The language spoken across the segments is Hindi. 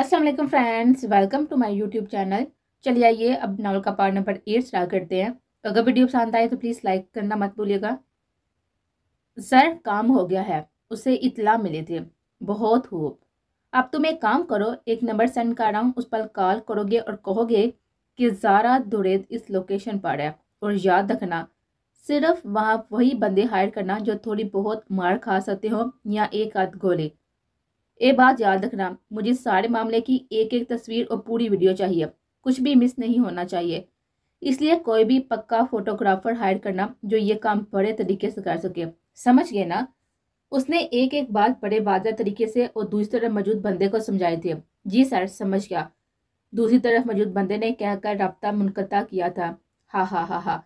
Aslam friends welcome to my YouTube channel चलिए आइए अब नावल का पार्ट नंबर एट स्टार्ट करते हैं अगर वीडियो पसंद आए तो प्लीज़ लाइक करना मत भूलिएगा सर काम हो गया है उसे इतला मिले थी बहुत हो अब तुम एक काम करो एक नंबर सेंड कर रहा हूँ उस पर कॉल करोगे और कहोगे कि ज़ारा दुरेद इस लोकेशन पर है और याद रखना सिर्फ वहाँ वही बंदे हायर करना जो थोड़ी बहुत मार खा सकते हो या एक आध गोले ये बात याद रखना मुझे सारे मामले की एक एक तस्वीर और पूरी वीडियो चाहिए कुछ भी मिस नहीं होना चाहिए इसलिए कोई भी पक्का फोटोग्राफर हायर करना जो ये काम बड़े तरीके से कर सके समझ गए ना उसने एक एक बात बड़े वादा तरीके से और दूसरी तरफ मौजूद बंदे को समझाए थे जी सर समझ गया दूसरी तरफ मौजूद बंदे ने कहकर रबता मुनकता किया था हा हा हा हा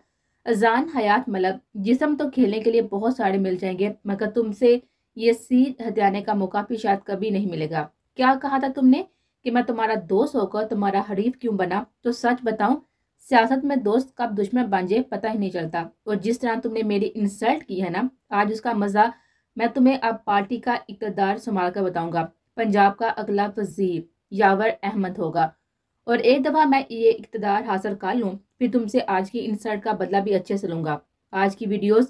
अजान हयात मलब जिसम तो खेलने के लिए बहुत सारे मिल जाएंगे मगर तुमसे ये सिर हथियाने का मौका भी शायद कभी नहीं मिलेगा क्या कहा था तुमने कि मैं तुम्हारा दोस्त होकर तुम्हारा हरीफ क्यों बना तो सच बताऊं सियासत में दोस्त कब दुश्मन बन जाए पता ही नहीं चलता और जिस तरह तुमने मेरी इंसल्ट की है ना आज उसका मज़ा मैं तुम्हें अब पार्टी का इकतदार संभाल कर बताऊंगा पंजाब का अगला वजीर यावर अहमद होगा और एक दफ़ा मैं ये इकतदार हासिल कर लूँ फिर तुमसे आज की इंसल्ट का बदला भी अच्छे से लूंगा आज की वीडियोज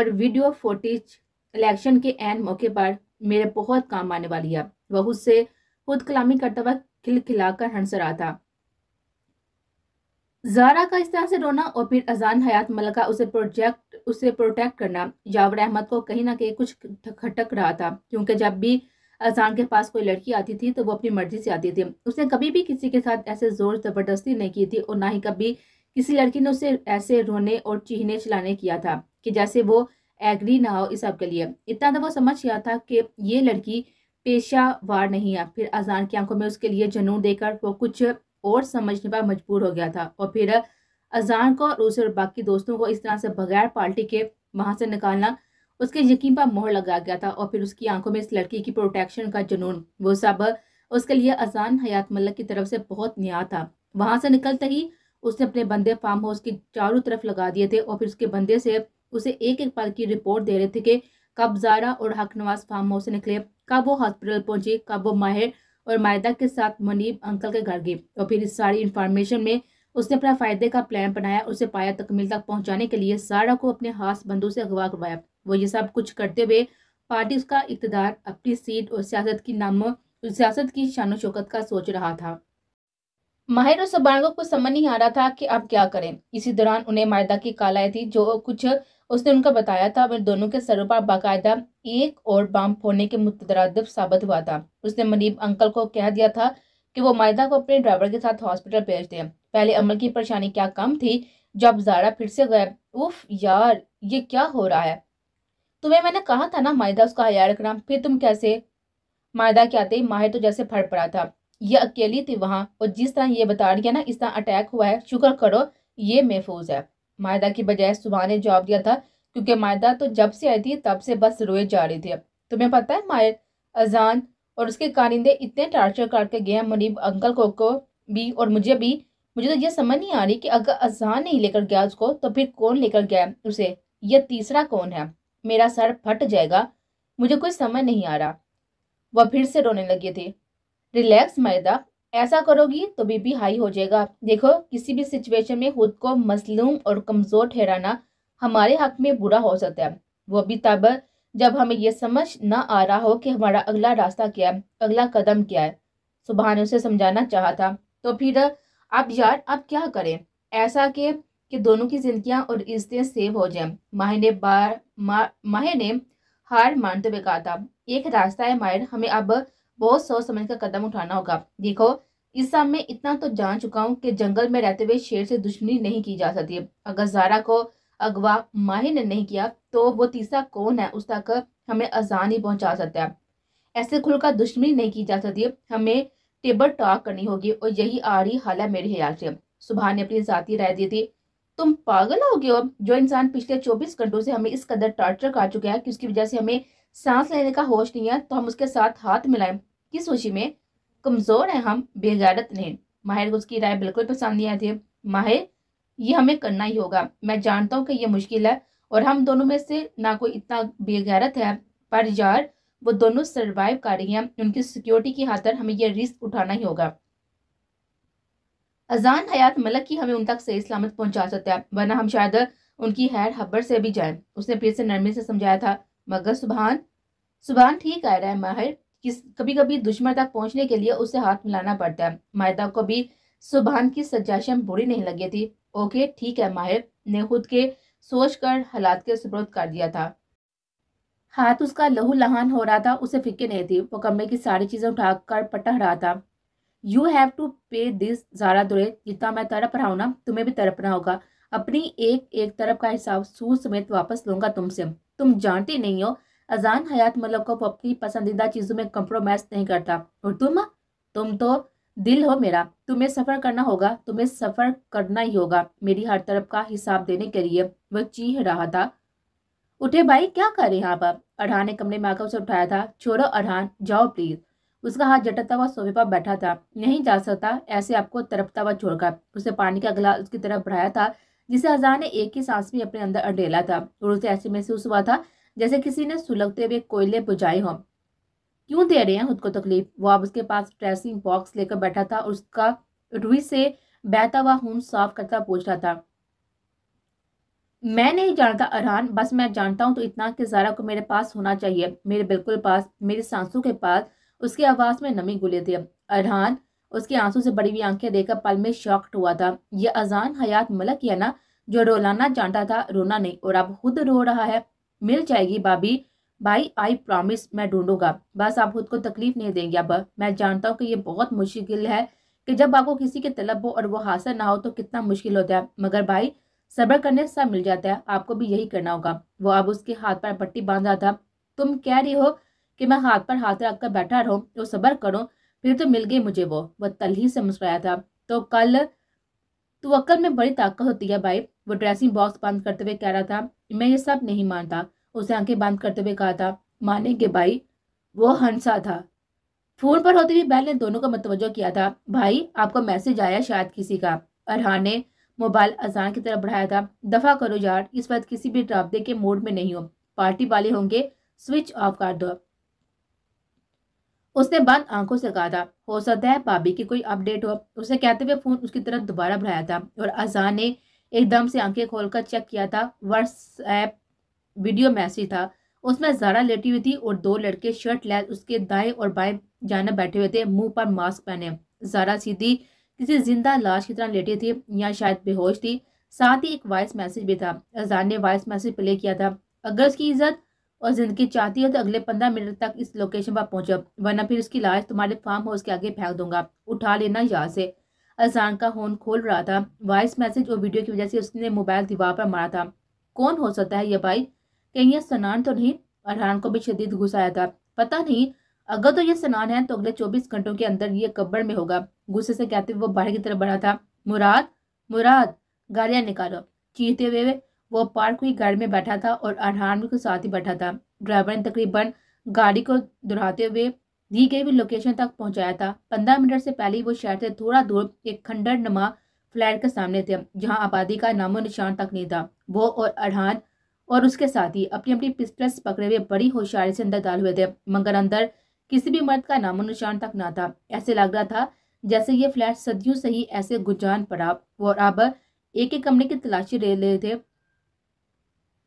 और वीडियो फोटेज इलेक्शन के एन मौके पर मेरे बहुत काम आने वाली है वह उससे खुद कलामी करता हुआ खिलखिलाकर हंस रहा था जारा का इस तरह से रोना और फिर अजान हयात मलका उसे प्रोजेक्ट उसे प्रोटेक्ट करना जावर अहमद को कहीं ना कहीं कुछ खटक रहा था क्योंकि जब भी अजान के पास कोई लड़की आती थी तो वो अपनी मर्जी से आती थी उसने कभी भी किसी के साथ ऐसे जोर जबरदस्ती नहीं की थी और ना ही कभी किसी लड़की ने उसे ऐसे रोने और चीहने चलाने किया था कि जैसे वो एग्री ना हो इस आपके लिए इतना तो वो समझ गया था कि ये लड़की वार नहीं है फिर अजान की आंखों में उसके लिए जनून देकर वो कुछ और समझने पर मजबूर हो गया था और फिर अजान को रूस और बाकी दोस्तों को इस तरह से बगैर पार्टी के वहाँ से निकालना उसके यकीन पर मोहर लगाया गया था और फिर उसकी आंखों में इस लड़की की प्रोटेक्शन का जुनून वो सब उसके लिए अजान हयात मलक की तरफ से बहुत न्याय था वहाँ से निकलते ही उसने अपने बंदे फार्म हाउस के चारों तरफ लगा दिए थे और फिर उसके बंदे से उसे एक एक पल की रिपोर्ट दे रहे थे कि कब जारा और हक नवाज फार्म हाउस से निकले कब वो हॉस्पिटल पहुंची कब वो माहिर और मायदा के साथ मुनीब अंकल के घर गई और फिर इस सारी इंफॉर्मेशन में उसने अपना फायदे का प्लान बनाया उसे पाया तकमील तक पहुंचाने के लिए सारा को अपने हाथ बंधु से अगवा करवाया वो ये सब कुछ करते हुए पार्टी उसका इकतदार अपनी सीट और सियासत की नाम सियासत की शान शौकत का सोच रहा था माहिर और सबानगो को समझ नहीं आ रहा था कि अब क्या करें इसी दौरान उन्हें मायदा की काल आई थी जो कुछ उसने उनका बताया था मेरे दोनों के सरों पर बाकायदा एक और बम फोड़ने के मुतरदफ साबित हुआ था उसने मनीब अंकल को कह दिया था कि वो मायदा को अपने ड्राइवर के साथ हॉस्पिटल भेज दें पहले अमल की परेशानी क्या कम थी जब जारा फिर से गए उफ यार ये क्या हो रहा है तुम्हें मैंने कहा था ना मायदा उसका हया रखना फिर तुम कैसे मायदा के आते माहिर तो जैसे फट पड़ा था ये अकेली थी वहाँ और जिस तरह ये बता रही है ना इस तरह अटैक हुआ है शुक्र करो ये महफूज है मायदा की बजाय सुबह ने जवाब दिया था क्योंकि मायदा तो जब से आई थी तब से बस रोए जा रही थी अब तुम्हें पता है मायर अजान और उसके कारिंदे इतने टार्चर करके गए हैं मुनीब अंकल को, को भी और मुझे भी मुझे तो ये समझ नहीं आ रही कि अगर अजान नहीं लेकर गया उसको तो फिर कौन लेकर गया उसे यह तीसरा कौन है मेरा सर फट जाएगा मुझे कोई समझ नहीं आ रहा वह फिर से रोने लगी थी रिलैक्स मैदा ऐसा करोगी तो बीपी हाई हो जाएगा देखो किसी भी सिचुएशन में खुद को मसलूम और कमज़ोर ठहराना हमारे हक में बुरा हो सकता है वो भी तब जब हमें यह समझ ना आ रहा हो कि हमारा अगला रास्ता क्या है अगला कदम क्या है सुबह ने उसे समझाना चाहा था तो फिर अब यार अब क्या करें ऐसा के कि दोनों की जिंदगियां और इज्जतें सेव हो जाएं माह ने बार मा, माह ने हार मानते हुए कहा था एक रास्ता है माहिर हमें अब बहुत सोच समझ कर कदम उठाना होगा देखो इस साल में इतना तो जान चुका हूँ कि जंगल में रहते हुए शेर से दुश्मनी नहीं की जा सकती अगर जारा को अगवा माहिर ने नहीं किया तो वो तीसरा कौन है उस तक हमें आसान ही पहुंचा सकता है ऐसे खुलकर दुश्मनी नहीं की जा सकती हमें टेबल टॉक करनी होगी और यही आ रही हाल है मेरे ख्याल से सुबह ने अपनी जाती राय दी थी तुम पागल हो गए हो जो इंसान पिछले 24 घंटों से हमें इस कदर टॉर्चर कर चुका है कि उसकी वजह से हमें सांस लेने का होश नहीं है तो हम उसके साथ हाथ मिलाएं की सूची में कमज़ोर है हम बेगैरत नहीं माहिर को उसकी राय बिल्कुल पसंद नहीं आती माहिर ये हमें करना ही होगा मैं जानता हूँ कि यह मुश्किल है और हम दोनों में से ना कोई इतना बेगैरत है पर यार वो दोनों सरवाइव कर रही हैं उनकी सिक्योरिटी की खातर हमें यह रिस्क उठाना ही होगा अजान हयात मलक ही हमें उन तक सही सलामत पहुंचा सकता है वरना हम शायद उनकी हैर हब्बर से भी जाएं उसने फिर से नरमी से समझाया था मगर सुबहान सुबहान ठीक आ रहा है माहिर किस कभी कभी दुश्मन तक पहुंचने के लिए उसे हाथ मिलाना पड़ता है माहिदा को भी सुबहान की सजाशन बुरी नहीं लगी थी ओके ठीक है माहिर ने खुद के सोच कर हालात के सुपुर्द कर दिया था हाथ उसका लहू लहान हो रहा था उसे फिक्र नहीं थी वो कमरे की सारी चीज़ें उठाकर पटक रहा था you have to pay this ज़ारा दुरे जितना मैं तड़प रहा हूँ ना तुम्हें भी तड़पना होगा अपनी एक एक तरफ का हिसाब सूद समेत वापस लूंगा तुमसे तुम जानती नहीं हो अजान हयात मतलब को अपनी पसंदीदा चीज़ों में कंप्रोमाइज़ नहीं करता और तुम तुम तो दिल हो मेरा तुम्हें सफ़र करना होगा तुम्हें सफ़र करना ही होगा मेरी हर तरफ का हिसाब देने के लिए वह चीह रहा था उठे भाई क्या कर रहे हैं आप अढ़ान ने कमरे में आकर उसे उठाया था छोड़ो अरहान जाओ प्लीज़ उसका हाथ जटकता हुआ सोफे पर बैठा था नहीं जा सकता ऐसे आपको तरपता हुआ छोड़कर उसे पानी का गला उसकी तरफ बढ़ाया था जिसे अजान ने एक ही सांस में अपने अंदर अडेला था और उसे ऐसे महसूस हुआ था जैसे किसी ने सुलगते हुए कोयले बुझाए हों क्यों दे रहे हैं खुद को तकलीफ वो अब उसके पास ड्रेसिंग बॉक्स लेकर बैठा था और उसका रुई से बहता हुआ खून साफ करता पूछ रहा था मैं नहीं जानता अरहान बस मैं जानता हूँ तो इतना कि जारा को मेरे पास होना चाहिए मेरे बिल्कुल पास मेरी सांसों के पास उसकी आवाज़ में नमी गुले थी अरहान उसकी आंसू से बड़ी हुई आंखें देखकर पल में शॉक्ट हुआ था यह अजान हयात मलक है ना जो रोलाना जानता था रोना नहीं और अब खुद रो रहा है मिल जाएगी भाभी भाई आई प्रॉमिस मैं ढूंढूंगा बस आप खुद को तकलीफ नहीं देंगे अब मैं जानता हूँ कि ये बहुत मुश्किल है कि जब आपको किसी की तलब हो और वो हासिल ना हो तो कितना मुश्किल होता है मगर भाई सब्र करने से मिल जाता है आपको भी यही करना होगा वो अब उसके हाथ पर पट्टी बांध रहा था तुम कह रही हो कि मैं हाथ पर हाथ रख कर बैठा रहूँ तो सब्र करो फिर तो मिल गई मुझे वो वह तलही से मुस्कुराया था तो कल तो अक्ल में बड़ी ताकत होती है भाई वो ड्रेसिंग बॉक्स बंद करते हुए कह रहा था मैं ये सब नहीं मानता उसने आंखें बंद करते हुए कहा था मानेंगे भाई वो हंसा था फोन पर होते हुए बैल ने दोनों का मतवजो किया था भाई आपका मैसेज आया शायद किसी का अरहान ने मोबाइल अजान की तरफ बढ़ाया था दफा करो यार इस वक्त किसी भी रबते के मोड में नहीं हो पार्टी वाले होंगे स्विच ऑफ कर दो उसने बंद आंखों से कहा था हो सकता है भाभी की कोई अपडेट हो उसे कहते हुए फोन उसकी तरफ दोबारा बढ़ाया था और अजान ने एकदम से आंखें खोलकर चेक किया था व्हाट्सएप वीडियो मैसेज था उसमें जारा लेटी हुई थी और दो लड़के शर्ट लैस उसके दाएं और बाएं जाने बैठे हुए थे मुंह पर मास्क पहने जारा सीधी किसी जिंदा लाश की तरह लेटी थी या शायद बेहोश थी साथ ही एक वॉइस मैसेज भी था अजान ने वॉइस मैसेज प्ले किया था अगर उसकी इज्जत और जिंदगी चाहती है तो अगले पंद्रह मिनट तक इस लोकेशन पर पहुंचो वरना फिर उसकी लाश तुम्हारे फार्म हाउस के आगे फेंक दूंगा उठा लेना यहाँ से अजान का फोन खोल रहा था वॉइस मैसेज और वीडियो की वजह से उसने मोबाइल दीवार पर मारा था कौन हो सकता है यह भाई कहीं यह सनान तो नहीं अरहान को भी शदीद गुस्सा था पता नहीं अगर तो यह सनान है तो अगले चौबीस घंटों के अंदर यह कब्बड़ में होगा गुस्से से कहते हुए वो बाहर की तरफ बढ़ा था मुराद मुराद गाड़ियाँ निकालो चीते हुए वो पार्क हुई गाड़ी में बैठा था और अरहान के साथ ही बैठा था ड्राइवर ने तकरीबन गाड़ी को दोहराते हुए दी गई हुई लोकेशन तक पहुंचाया था पंद्रह मिनट से पहले वो शहर से थोड़ा दूर एक खंडर नमा फ्लैट के सामने थे जहां आबादी का नामो निशान तक नहीं था वो और अड़हान और उसके साथी अपनी अपनी पिस्टल्स पकड़े हुए बड़ी होशियारी से अंदर डाल हुए थे मगर अंदर किसी भी मर्द का नामो निशान तक ना था ऐसे लग रहा था जैसे ये फ्लैट सदियों से ही ऐसे गुजान पड़ा और अब एक एक कमरे की तलाशी ले रहे थे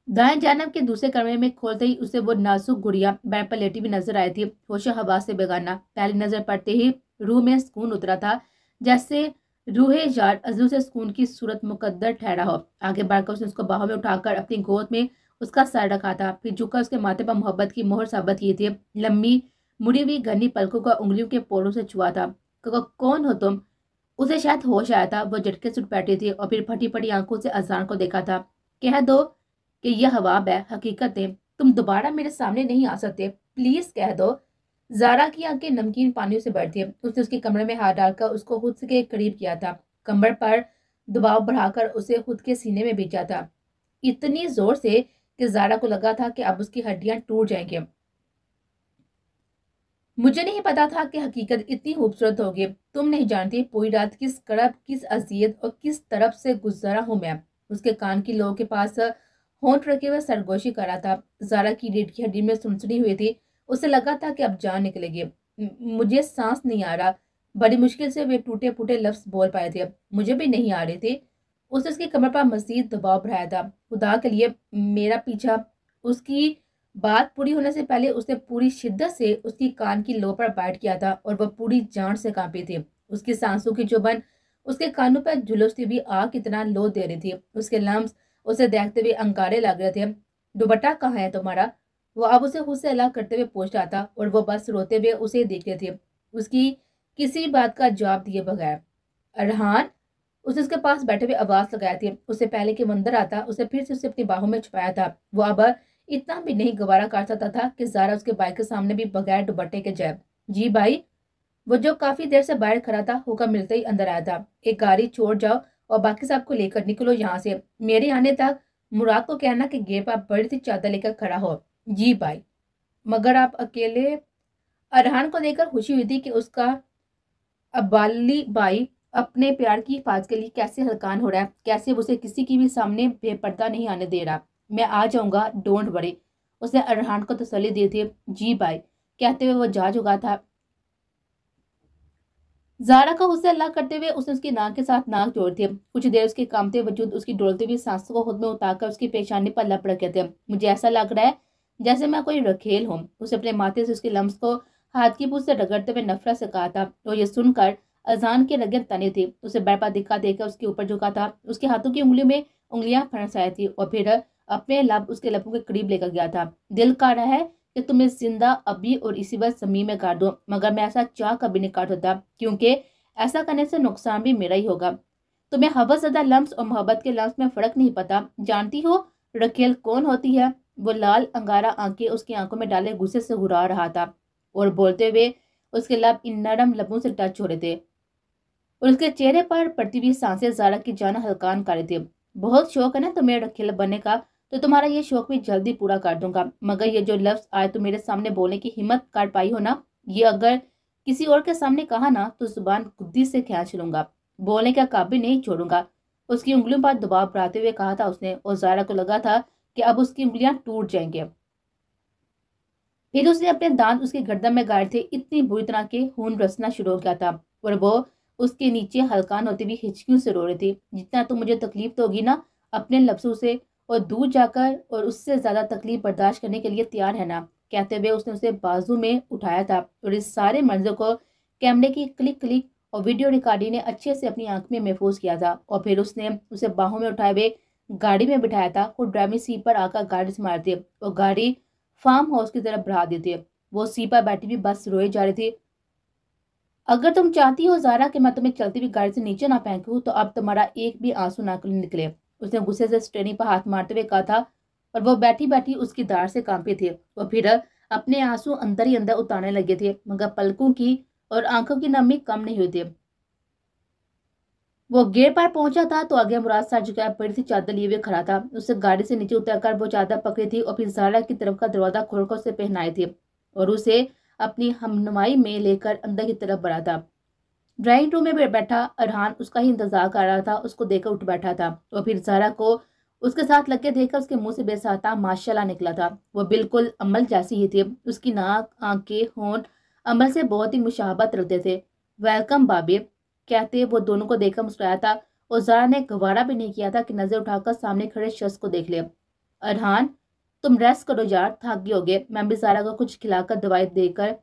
दाएं जानब के दूसरे कमरे में खोलते ही उसे वो नासुक गुड़िया बेड पर लेटी भी नजर आई थी होशो हवा से बेगाना पहली नजर पड़ते ही रूह में सुकून उतरा था जैसे रूहे यार अजू से सुकून की सूरत मुकद्दर ठहरा हो आगे बढ़कर उसने उसको बाहों में उठाकर अपनी गोद में उसका सर रखा था फिर झुककर उसके माथे पर मोहब्बत की मोहर साबित की थी लम्बी मुड़ी हुई घनी पलकों का उंगलियों के पोलों से छुआ था कौन हो तुम उसे शायद होश आया था वो झटके से उठ बैठी थी और फिर फटी फटी आंखों से अजान को देखा था कह दो कि यह हवाब है हकीकत है तुम दोबारा मेरे सामने नहीं आ सकते प्लीज़ कह दो जारा की आंखें नमकीन पानी से बढ़ थी उसने उसके कमरे में हाथ डालकर उसको खुद के करीब किया था कमर पर दबाव बढ़ाकर उसे खुद के सीने में बेचा था इतनी जोर से कि जारा को लगा था कि अब उसकी हड्डियां टूट जाएंगे मुझे नहीं पता था कि हकीकत इतनी खूबसूरत होगी तुम नहीं जानती पूरी रात किस कड़प किस अजियत और किस तरफ से गुजरा हूं मैं उसके कान की लोगों के पास होंठ रखे हुए सरगोशी कर रहा था जारा की रीढ़ की हड्डी में सुनसुनी हुई थी उसे लगा था कि अब जान निकलेगी मुझे सांस नहीं आ रहा बड़ी मुश्किल से वे टूटे फूटे लफ्ज बोल पाए थे मुझे भी नहीं आ रहे थे उसने उसकी कमर पर मजीद दबाव बढ़ाया था खुदा के लिए मेरा पीछा उसकी बात पूरी होने से पहले उसने पूरी शिद्दत से उसकी कान की लो पर बैठ किया था और वह पूरी जान से कांपे थे उसकी सांसों की चुभन उसके कानों पर जुलूस से भी आग की लो दे रही थी उसके लम्ब उसे देखते हुए अंगारे लग रहे थे दुबट्टा कहाँ है तुम्हारा वो अब उसे खुद से अलग करते हुए पूछ रहा था और वो बस रोते हुए उसे देख रहे थे उसकी किसी बात का जवाब दिए बगैर अरहान उसे उसके पास बैठे हुए आवाज़ लगाई थी उसे पहले के मंदिर आता उसे फिर से उसे अपनी बाहों में छुपाया था वो अब इतना भी नहीं गवारा कर सकता था कि जारा उसके बाइक के सामने भी बगैर दुबट्टे के जैब जी भाई वो जो काफ़ी देर से बाहर खड़ा था हुक्म मिलते ही अंदर आया था एक गाड़ी छोड़ जाओ और बाकी सबको लेकर निकलो यहाँ से मेरे आने तक मुराद को कहना कि गेप आप बड़ी सी चादर लेकर खड़ा हो जी भाई मगर आप अकेले अरहान को देखकर खुशी हुई थी कि उसका अबाली भाई अपने प्यार की हिफाजत के लिए कैसे हलकान हो रहा है कैसे उसे किसी की भी सामने बेपर्दा नहीं आने दे रहा मैं आ जाऊंगा डोंट वरी उसने अरहान को तसली दी थी जी भाई कहते हुए वो जा चुका था जारा का गुस्से अल्लाह करते हुए उसने उसकी नाक के साथ नाक जोड़ दी कुछ देर उसके कामते वजूद उसकी डोलती हुई सांस को खुद में उतारकर उसकी पेशानी पर लपड़ गए थे मुझे ऐसा लग रहा है जैसे मैं कोई रखेल हूँ उसे अपने माथे से उसके लम्स को हाथ की पूछ से रगड़ते हुए नफरत से कहा था और ये सुनकर अजान के रगे तने थे उसे बैपा दिखा देकर उसके ऊपर झुका था उसके हाथों की उंगली में उंगलियां आई थी और फिर अपने लब उसके लबों के करीब लेकर गया था दिल का रहा है कि तुम्हें जिंदा अभी और इसी वक्त जमीन में काट दो मगर मैं ऐसा चाह कभी नहीं काट होता क्योंकि ऐसा करने से नुकसान भी मेरा ही होगा तुम्हें हवस ज़्यादा लम्ब और मोहब्बत के लम्ब में फ़र्क नहीं पता जानती हो रखेल कौन होती है वो लाल अंगारा आंखें उसकी आंखों में डाले गुस्से से घुरा रहा था और बोलते हुए उसके लब इन नरम लबों से टच हो रहे थे और उसके चेहरे पर पड़ती हुई सांसें जारा की जान हल्कान कर रहे थे बहुत शौक है ना तुम्हें रखेल बनने का तो तुम्हारा ये शौक भी जल्दी पूरा कर दूंगा मगर ये जो लफ्ज़ आए तो मेरे सामने बोलने की हिम्मत कर पाई हो ना ये अगर किसी और के सामने कहा ना तो जुबान खुदी से खींच लूंगा बोलने का काबिल नहीं छोड़ूंगा उसकी उंगलियों पर दबाव बढ़ाते हुए कहा था उसने और जारा को लगा था कि अब उसकी उंगलियां टूट जाएंगे फिर उसने अपने दांत उसके गर्दन में गाड़े थे इतनी बुरी तरह के खून रसना शुरू हो गया था और वो उसके नीचे हलकान होती हुई हिचकियों से रो रही थी जितना तो मुझे तकलीफ तो होगी ना अपने लफ्सों से और दूर जाकर और उससे ज़्यादा तकलीफ बर्दाश्त करने के लिए तैयार है ना कहते हुए उसने उसे बाजू में उठाया था और इस सारे मंजर को कैमरे की क्लिक क्लिक और वीडियो रिकॉर्डिंग ने अच्छे से अपनी आंख में महफूज किया था और फिर उसने उसे बाहों में उठाए हुए गाड़ी में बिठाया था खुद ड्राइविंग सीट पर आकर गाड़ी से मार दिए और गाड़ी फार्म हाउस की तरफ बढ़ा थी वो सीट पर बैठी हुई बस रोए जा रही थी अगर तुम चाहती हो जारा कि मैं तुम्हें चलती हुई गाड़ी से नीचे ना फेंकूँ तो अब तुम्हारा एक भी आंसू ना निकले उसने गुस्से से स्टेनी पर हाथ मारते हुए कहा था और वह बैठी बैठी उसकी दार से कांपी थी वह फिर अपने आंसू अंदर ही अंदर उतारने लगे थे मगर पलकों की और आंखों की नमी कम नहीं हुई थी वो गेट पर पहुंचा था तो आगे मुराद साहब झुकाया बड़ी सी चादर लिए हुए खड़ा था उससे गाड़ी से नीचे उतरकर वो चादर पकड़ी थी और फिर जारा की तरफ का दरवाजा खोलकर उसे पहनाए थे और उसे अपनी हमनुमाई में लेकर अंदर की तरफ बढ़ा था ड्राइंग रूम में बैठा अरहान उसका ही इंतजार कर रहा था उसको देखकर उठ बैठा था और फिर जारा को उसके साथ लग के देखकर उसके मुंह से बेसाता माशाला निकला था वो बिल्कुल अमल जैसी ही थी उसकी नाक आंखें होंठ अमल से बहुत ही मुशाबत रखते थे वेलकम बाबे कहते वो दोनों को देखकर मुस्कुराया था और जरा ने गवारा भी नहीं किया था कि नज़र उठाकर सामने खड़े शख्स को देख लिया अरहान तुम रेस्ट करो यार थक गए होगे मैं भी जारा को कुछ खिलाकर दवाई देकर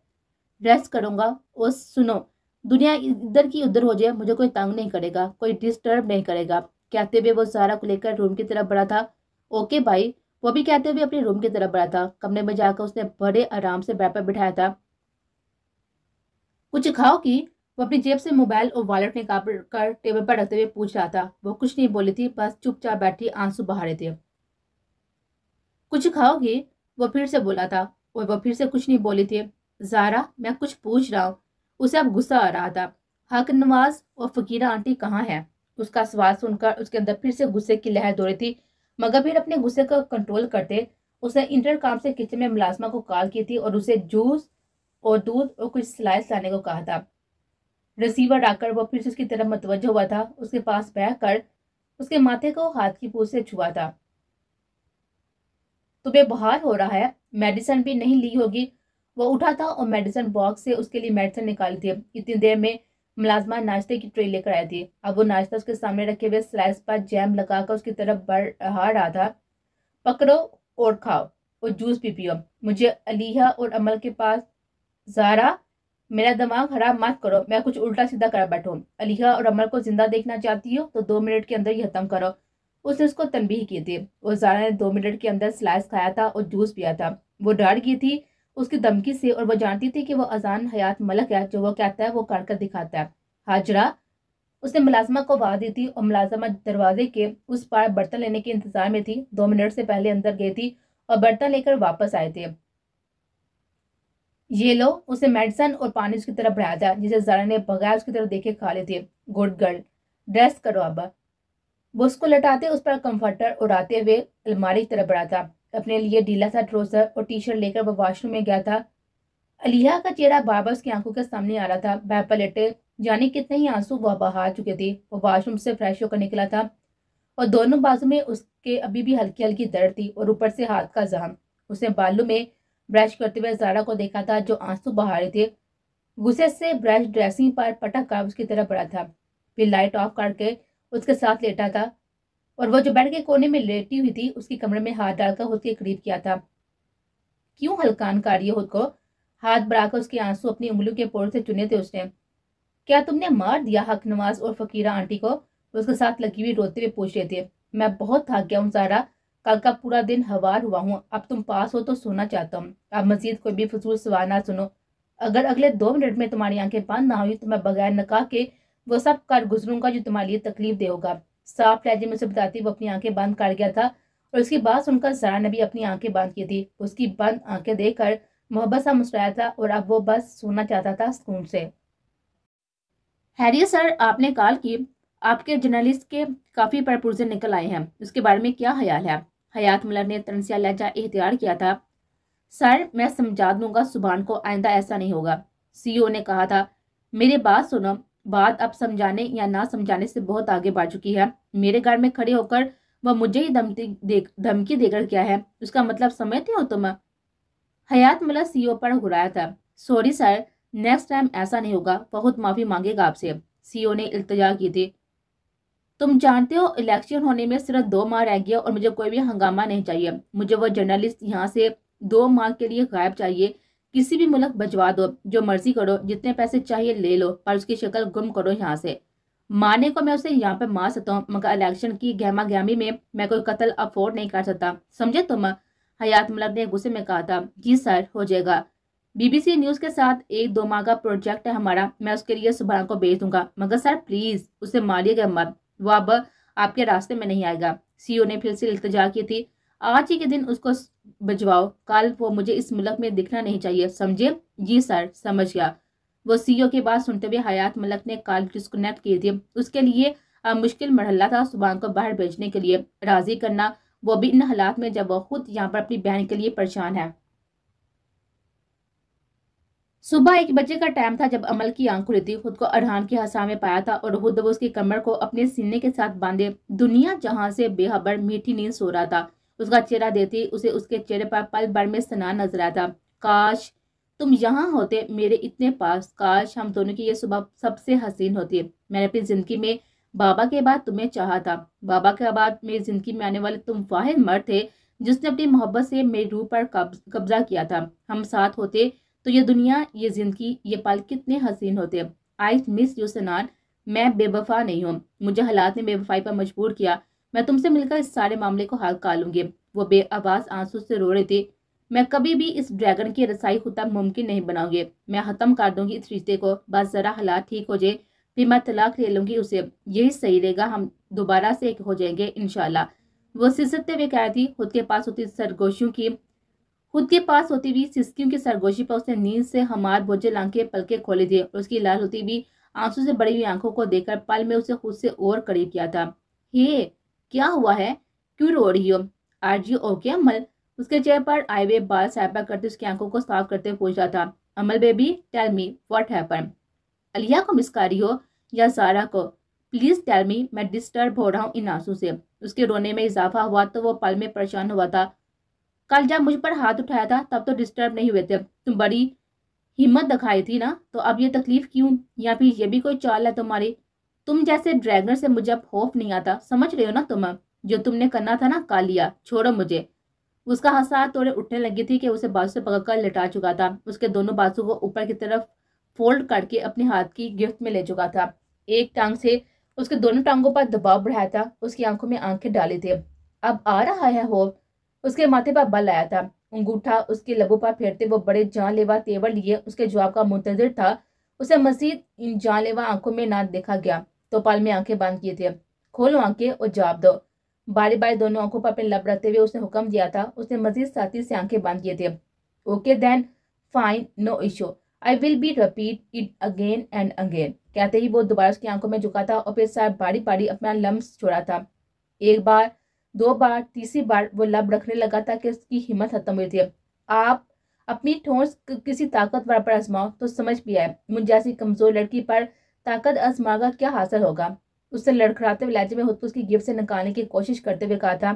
रेस्ट करूँगा और सुनो दुनिया इधर की उधर हो जाए मुझे कोई तंग नहीं करेगा कोई डिस्टर्ब नहीं करेगा कहते हुए वो सारा को लेकर रूम की तरफ बढ़ा था ओके भाई वो भी कहते हुए अपने रूम की तरफ बढ़ा था कमरे में जाकर उसने बड़े आराम से बेड पर बिठाया था कुछ खाओ की वो अपनी जेब से मोबाइल और वॉलेट निकाल कर टेबल पर रखते हुए पूछ रहा था वो कुछ नहीं बोली थी बस चुपचाप बैठी आंसू बहा रहे थे कुछ खाओगी वो फिर से बोला था और वो फिर से कुछ नहीं बोली थी जारा मैं कुछ पूछ रहा हूँ उसे अब गुस्सा आ रहा था हक नवाज और फकीर आंटी कहाँ है उसका सवाल सुनकर उसके अंदर फिर से गुस्से की लहर दौड़ी थी मगर फिर अपने गुस्से को कंट्रोल करते उसने इंटर काम से किचन में मुलाजमा को कॉल की थी और उसे जूस और दूध और कुछ स्लाइस लाने को कहा था रिसीवर आकर वह फिर से उसकी तरफ मतवज हुआ था उसके पास बह कर उसके माथे को हाथ की पूछ से छुआ था तुम्हें बुखार हो रहा है मेडिसिन भी नहीं ली होगी वो उठा था और मेडिसिन बॉक्स से उसके लिए मेडिसिन निकाली थी इतनी देर में मुलाजमा नाश्ते की ट्रे लेकर आई थी अब वो नाश्ता उसके सामने रखे हुए स्लाइस पर जैम लगाकर उसकी तरफ बढ़ा रहा था पकड़ो और खाओ और जूस भी पियो मुझे अलीहा और अमल के पास जारा मेरा दिमाग खराब मत करो मैं कुछ उल्टा सीधा कर बैठू अलीहा और अमल को जिंदा देखना चाहती हो तो दो मिनट के अंदर ही ख़त्म करो उसने उसको तनबीह की थी और जारा ने दो मिनट के अंदर स्लाइस खाया था और जूस पिया था वो डर गई थी उसकी धमकी से और वो जानती थी कि वो अजान हयात मलक है जो वो कहता है वो कर कर दिखाता है हाजरा उसने मुलाजमा को आवाज़ दी थी और मुलाजमा दरवाजे के उस पार बर्तन लेने के इंतजार में थी दो मिनट से पहले अंदर गई थी और बर्तन लेकर वापस आए थे ये लो उसे मेडिसन और पानी उसकी तरफ बढ़ाया था जिसे जरा ने बगैर उसकी तरफ देखे खा ली थी गुड गर्ल ड्रेस करो अब वो उसको लटाते उस पर कंफर्टर उड़ाते हुए अलमारी की तरफ बढ़ा था अपने लिए ढीला सा ट्रोसर और टी शर्ट लेकर वह वॉशरूम में गया था अलिया का चेहरा बार बार उसकी आंखों के सामने आ रहा था वह पलटे जाने कितने ही आंसू वह बहा चुके थे वह वॉशरूम से फ्रेश होकर निकला था और दोनों बाजू में उसके अभी भी हल्की हल्की दर्द थी और ऊपर से हाथ का जहम उसने बालू में ब्रश करते हुए जारा को देखा था जो आंसू बहा रहे थे गुस्से से ब्रश ड्रेसिंग पर पटक कर उसकी तरफ बढ़ा था फिर लाइट ऑफ करके उसके साथ लेटा था और वह जो बेड के कोने में लेटी हुई थी उसके कमरे में हाथ डालकर खुद के करीब किया था क्यों हल्कान कार्य खुद को हाथ बढ़ाकर उसके आंसू अपनी उंगलियों के पोर से चुने थे उसने क्या तुमने मार दिया हक नवाज और फकीरा आंटी को उसके साथ लगी हुई रोते हुए पूछ रहे थे मैं बहुत थक गया हूँ सारा कल का पूरा दिन हवार हुआ हूँ अब तुम पास हो तो सोना चाहता हूँ अब मजीद कोई भी फसूल सवाल ना सुनो अगर अगले दो मिनट में तुम्हारी आंखें बंद ना हुई तो मैं बगैर नका के वो सब कर गुजरूंगा जो तुम्हारे लिए तकलीफ दे होगा साफ लहजे में उसे बताती वो अपनी आंखें बंद कर गया था और उसकी बात सुनकर जरा ने भी अपनी आंखें बंद की थी उसकी बंद आंखें देखकर मोहब्बत सा मुस्कुराया था और अब वो बस सुनना चाहता था सुकून से हैरी सर आपने कॉल की आपके जर्नलिस्ट के काफ़ी प्रपोजल निकल आए हैं उसके बारे में क्या ख्याल है हयात मिलर ने तनसिया लहजा इख्तियार किया था सर मैं समझा दूंगा सुबह को आइंदा ऐसा नहीं होगा सीईओ ने कहा था मेरी बात सुनो बात अब समझाने या ना समझाने से बहुत आगे बढ़ चुकी है मेरे घर में खड़े होकर वह मुझे ही धमकी देख धमकी देकर क्या है उसका मतलब समझते हो तुम हयात मला सीओ पर घुराया था सॉरी सर नेक्स्ट टाइम ऐसा नहीं होगा बहुत माफ़ी मांगेगा आपसे सीओ ने इल्तजा की थी तुम जानते हो इलेक्शन होने में सिर्फ दो माह रह गया और मुझे कोई भी हंगामा नहीं चाहिए मुझे वह जर्नलिस्ट यहाँ से दो माह के लिए गायब चाहिए किसी भी मुल्क बचवा दो जो मर्जी करो जितने पैसे चाहिए ले लो पर उसकी शक्ल गुम करो यहाँ से मारने को मैं उसे यहाँ पे मार सकता हूँ मगर इलेक्शन की गहमा गहमी में मैं कोई कत्ल अफोर्ड नहीं कर सकता समझे तुम हयात मलक ने गुस्से में कहा था जी सर हो जाएगा बीबीसी न्यूज के साथ एक दो माह का प्रोजेक्ट है हमारा मैं उसके लिए सुबह को भेज दूंगा मगर सर प्लीज उसे मारिएगा मत वो अब आपके रास्ते में नहीं आएगा सीईओ e ने फिर से इल्तजा की थी आज ही के दिन उसको भिजवाओ कल वो मुझे इस मुल्क में दिखना नहीं चाहिए समझे जी सर समझ गया वो सीईओ की बात सुनते हुए हयात मलक ने कॉल डिस्कनेक्ट किए थे उसके लिए आ, मुश्किल मरहला था सुबह को बाहर भेजने के लिए राजी करना वो भी इन हालात में जब वह खुद यहाँ पर अपनी बहन के लिए परेशान है सुबह एक बजे का टाइम था जब अमल की आंख खुली थी खुद को अरहान के हसा में पाया था और खुद वो उसकी कमर को अपने सीने के साथ बांधे दुनिया जहां से बेहबर मीठी नींद सो रहा था उसका चेहरा देती उसे उसके चेहरे पर पल भर में सना नजर आता काश तुम यहाँ होते मेरे इतने पास काश हम दोनों की ये सुबह सबसे हसीन होती मैंने अपनी ज़िंदगी में बाबा के बाद तुम्हें चाहा था बाबा के बाद मेरी ज़िंदगी में आने वाले तुम वाहिद मर्द थे जिसने अपनी मोहब्बत से मेरी रूह पर कब्जा किया था हम साथ होते तो ये दुनिया ये ज़िंदगी ये पल कितने हसीन होते आई मिस यू सनान मैं बेवफा नहीं हूँ मुझे हालात ने बेवफाई पर मजबूर किया मैं तुमसे मिलकर इस सारे मामले को हाल कर लूंगी वो बेआवाज आंसू से रो रहे थे मैं कभी भी इस ड्रैगन की रसाई खुद मुमकिन नहीं बनाऊंगी मैं खत्म कर दूंगी इस रिश्ते को बस जरा हालात ठीक हो जाए फिर मैं तलाक ले लूंगी उसे यही सही रहेगा हम दोबारा से एक हो जाएंगे इनशाला वो सिसते हुए कह थी खुद के पास होती सरगोशियों की खुद के पास होती हुई सिस्कियों की सरगोशी पर उसने नींद से हमार बोझे लांके पलके खोले थे और उसकी लाल होती हुई आंसू से बड़ी हुई आंखों को देखकर पल में उसे खुद से और करीब किया था हे क्या हुआ है क्यों रो रही हो आरजी ओके अमल उसके चेहरे पर आए हुए बाल सैपा करते उसकी आंखों को साफ करते हुए पूछा था Amal baby tell me what happen Alia को मिसकारी हो या सारा को प्लीज़ टेल मी मैं डिस्टर्ब हो रहा हूँ इन आंसू से उसके रोने में इजाफा हुआ तो वो पल में परेशान हुआ था कल जब मुझ पर हाथ उठाया था तब तो डिस्टर्ब नहीं हुए थे तुम बड़ी हिम्मत दिखाई थी ना तो अब ये तकलीफ क्यों या फिर ये भी कोई चाल है तुम्हारी तुम जैसे ड्रैगन से मुझे अब खौफ नहीं आता समझ रहे हो ना तुम जो तुमने करना था ना का लिया छोड़ो मुझे उसका हंसा तोड़े उठने लगी थी कि उसे बाजू से कर लिटा चुका था उसके दोनों बाजू को ऊपर की तरफ फोल्ड करके अपने हाथ की गिफ्ट में ले चुका था एक टांग से उसके दोनों टांगों पर दबाव बढ़ाया था उसकी आंखों में आंखें डाले थे अब आ रहा है होफ उसके माथे पर बल आया था अंगूठा उसके लबों पर फेरते वो बड़े जानलेवा तेवर लिए उसके जवाब का मुंतजर था उसे मजीद जानलेवा आंखों में ना देखा गया पाल में आंखें बंद किए थे खोलो आंखें और जवाब दो बारी बारी दोनों आंखों पर अपने लब रखते हुए उसने हुक्म दिया था उसने मजीद साथी से आंखें बंद किए थे okay then fine no issue I will be repeat it again and again कहते ही वो दोबारा उसकी आंखों में झुका था और फिर साहब बारी बारी अपना लम्स छोड़ा था एक बार दो बार तीसरी बार वो लब रखने लगा था कि उसकी हिम्मत खत्म हुई थी आप अपनी ठोस किसी ताकतवर पर आजमाओ तो समझ भी आए मुझ जैसी कमज़ोर लड़की पर ताकत आजमा का क्या हासिल होगा उससे लड़खड़ाते हुए लहजे में खुद को उसकी गिफ्ट से निकालने की कोशिश करते हुए कहा था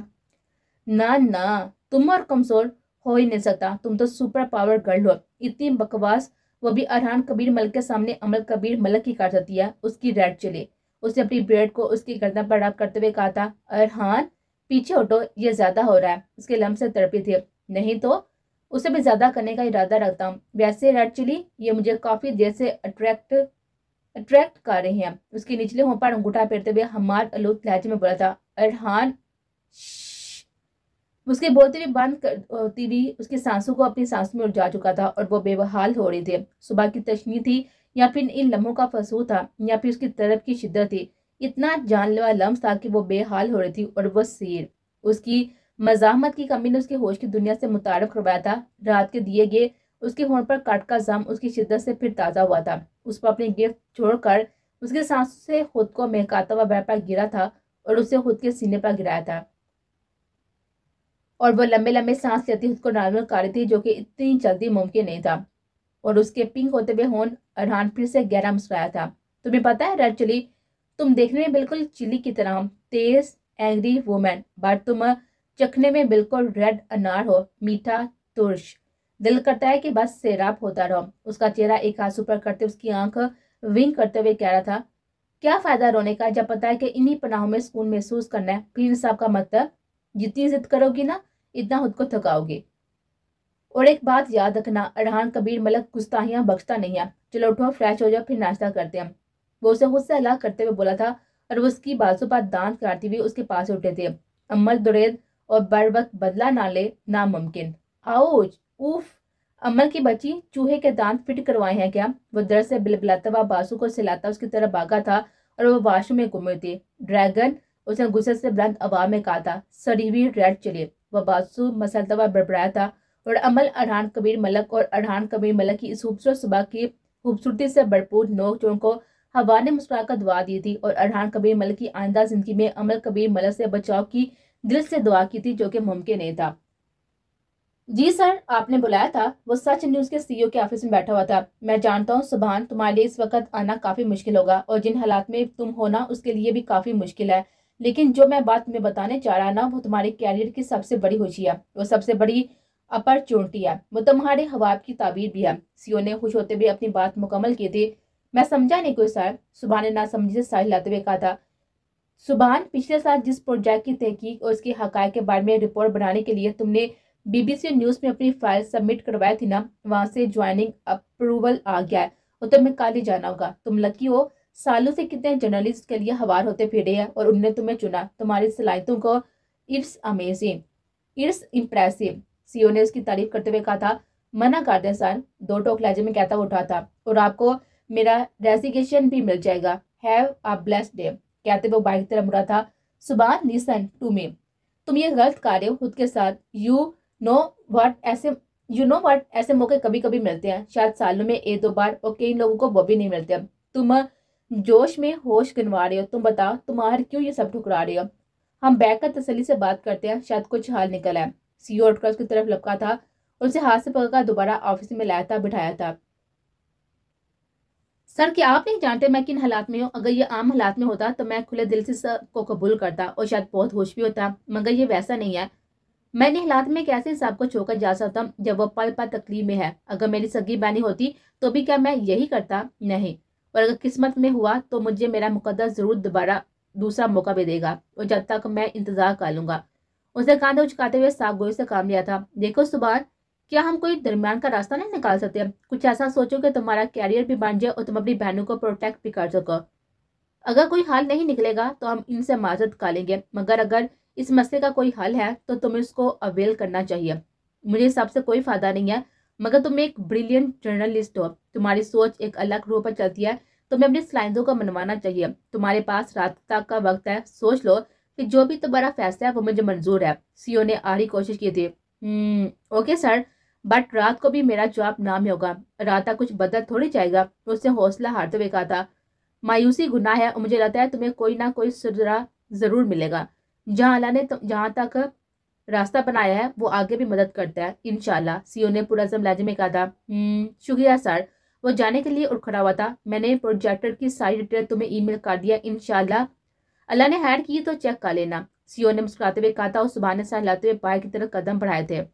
ना ना तुम और कमज़ोर हो ही नहीं सकता तुम तो सुपर पावर गर्ल हो इतनी बकवास वो भी अरहान कबीर मलक के सामने अमल कबीर मलक की कर सकती है उसकी रेड चले उसने अपनी ब्रेड को उसकी गर्दन पर रख करते हुए कहा था अरहान पीछे हटो ये ज़्यादा हो रहा है उसके लम्ब से तड़पी थी नहीं तो उसे भी ज़्यादा करने का इरादा रखता हूँ वैसे रेड चिली ये मुझे काफ़ी देर से अट्रैक्ट अट्रैक्ट कर रही हैं उसके निचले हों पर अंगूठा फेरते हुए हमार आलूद लहजे में बोला था अरहान उसके बोलते हुए बंद कर होती भी उसकी सांसों को अपनी सांस में उलझा चुका था और वो बेबहाल हो रही थी सुबह की तशनी थी या फिर इन लम्हों का फसू था या फिर उसकी तरफ की शिद्दत थी इतना जानलेवा लम्ब था कि वो बेहाल हो रही थी और वह सीर उसकी मजामत की कमी ने उसके होश की दुनिया से मुतारफ करवाया था रात के दिए गए उसके होंठ पर काट का जम उसकी शिद्दत से फिर ताज़ा हुआ था उस पर अपनी गिफ्ट छोड़कर उसके सांसों से खुद को महकाता हुआ बैठ गिरा था और उसे खुद के सीने पर गिराया था और वह लंबे लंबे सांस लेती खुद को नॉर्मल कर रही थी जो कि इतनी जल्दी मुमकिन नहीं था और उसके पिंक होते हुए होन अरहान फिर से गहरा मुस्कुराया था तुम्हें पता है रेड चिली तुम देखने में बिल्कुल चिली की तरह तेज एंग्री वूमेन बट तुम चखने में बिल्कुल रेड अनार हो मीठा तुर्श दिल करता है कि बस सैराब होता रहो उसका चेहरा एक आंसू पर करते उसकी आंख विंग करते हुए कह रहा था क्या फ़ायदा रोने का जब पता है कि इन्हीं पनाहों में सुकून महसूस करना है फिर साहब का मतलब जितनी जिद करोगी ना इतना खुद को थकाओगे और एक बात याद रखना अरहान कबीर मलक गुस्ताहियाँ बख्शता नहीं है चलो उठो फ्रेश हो जाओ फिर नाश्ता करते हैं वो उसे खुद से अलग करते हुए बोला था और वो उसकी बाजू पर दांत काटती हुई उसके पास उठे थे अमल दुरेद और बर वक्त बदला ना ले नामुमकिन आओज उफ अमल की बच्ची चूहे के दांत फिट करवाए हैं क्या वो दर से बिलबिलाता हुआ बासु को सिलाता उसकी तरफ भागा था और वो वाशरूम में घूमे थे ड्रैगन उसने गुस्से से बुलंद आवाज में कहा था सड़ी हुई रेड चले वह बासु मसलता हुआ बड़बड़ाया था और अमल अरहान कबीर मलक और अड़हान कबीर मलक की इस खूबसूरत सुबह की खूबसूरती से भरपूर नोक चोक को हवा ने मुस्कुराकर दुआ दी थी और अड़हान कबीर मलक की आइंदा जिंदगी में अमल कबीर मलक से बचाव की दिल से दुआ की थी जो कि मुमकिन नहीं था जी सर आपने बुलाया था वो सच न्यूज़ के सीईओ e के ऑफिस में बैठा हुआ था मैं जानता हूँ सुबह तुम्हारे लिए इस वक्त आना काफ़ी मुश्किल होगा और जिन हालात में तुम होना उसके लिए भी काफ़ी मुश्किल है लेकिन जो मैं बात तुम्हें बताने चाह रहा ना वो तुम्हारे कैरियर की सबसे बड़ी खुशी है वो सबसे बड़ी अपॉर्चुनिटी है वो तुम्हारे हवाब की ताबीर भी है सीओ e ने खुश होते हुए अपनी बात मुकम्मल की थी मैं समझा नहीं कोई सर सुबह ने ना समझे से साहिल लाते हुए कहा था सुबान पिछले साल जिस प्रोजेक्ट की तहकीक और उसके हक़ के बारे में रिपोर्ट बनाने के लिए तुमने बीबीसी न्यूज़ में अपनी फाइल सबमिट करवाई थी ना वहाँ से ज्वाइनिंग अप्रूवल आ गया है और तुम्हें कल ही जाना होगा तुम लकी हो सालों से कितने जर्नलिस्ट के लिए हवार होते फिरे हैं और उनने तुम्हें चुना तुम्हारी सलाहितों को it's amazing it's impressive CEO e ने उसकी तारीफ करते हुए कहा था मना कर दे सर दो टोक में कहता उठा था और आपको मेरा रेजिगेशन भी मिल जाएगा हैव अ ब्लेस्ड डे कहते हुए बाइक तरफ मुड़ा था सुबह लिसन टू मी तुम ये गलत कार्य खुद के साथ यू नो वट ऐसे यू नो वट ऐसे मौके कभी कभी मिलते हैं शायद सालों में एक दो बार और कई लोगों को वो भी नहीं मिलते तुम जोश में होश गिनवा रहे हो तुम बताओ तुम क्यों ये सब ठुकरा रहे हो हम बैग कर तसली से बात करते हैं शायद कुछ हाल निकला है सी ओ की तरफ लपका था उनसे हाथ से पकड़कर दोबारा ऑफिस में लाया था बिठाया था सर कि आप नहीं जानते मैं किन हालात में हूँ अगर ये आम हालात में होता तो मैं खुले दिल से सर को कबूल करता और शायद बहुत होश भी होता मगर ये वैसा नहीं है मैं इन हालात में कैसे हिसाब को छोड़कर जा सकता जब वह पल पल तकलीफ में है अगर मेरी सगी बहनी होती तो भी क्या मैं यही करता नहीं और अगर किस्मत में हुआ तो मुझे मेरा मुकदस ज़रूर दोबारा दूसरा मौका भी देगा और जब तक मैं इंतज़ार कर लूंगा उसने कांधे उचकाते हुए साफ गोई से काम लिया था देखो सुबह क्या हम कोई दरमियान का रास्ता नहीं निकाल सकते कुछ ऐसा सोचो कि तुम्हारा कैरियर भी बन जाए और तुम अपनी बहनों को प्रोटेक्ट भी कर सको अगर कोई हल नहीं निकलेगा तो हम इनसे माजत निकालेंगे मगर अगर इस मसले का कोई हल है तो तुम्हें उसको अवेल करना चाहिए मुझे सबसे कोई फ़ायदा नहीं है मगर तुम एक ब्रिलियंट जर्नलिस्ट हो तुम्हारी सोच एक अलग रूप पर चलती है तुम्हें अपनी स्लाइडों को मनवाना चाहिए तुम्हारे पास रात तक का वक्त है सोच लो कि जो भी तुम्हारा फैसला है वो मुझे मंजूर है सीओ ने आ कोशिश की थी हम्म, ओके सर बट रात को भी मेरा जवाब नाम में होगा राता कुछ बदल थोड़ी जाएगा उसने हौसला हारते हुए कहा था मायूसी गुनाह है और मुझे लगता है तुम्हें कोई ना कोई सुधरा ज़रूर मिलेगा जहाँ अल्लाह ने जहाँ तक रास्ता बनाया है वो आगे भी मदद करता है इन सीओ ने पुरजम लहजे में कहा था हम्म, शुक्रिया सर वो जाने के लिए उठ खड़ा हुआ था मैंने प्रोजेक्टर की सारी डिटेल तुम्हें मेल कर दिया इन अल्लाह ने हायर की तो चेक कर लेना सीओ ने मुस्कुराते हुए कहा था और सुबह ने सर लाते हुए पाए की तरह कदम बढ़ाए थे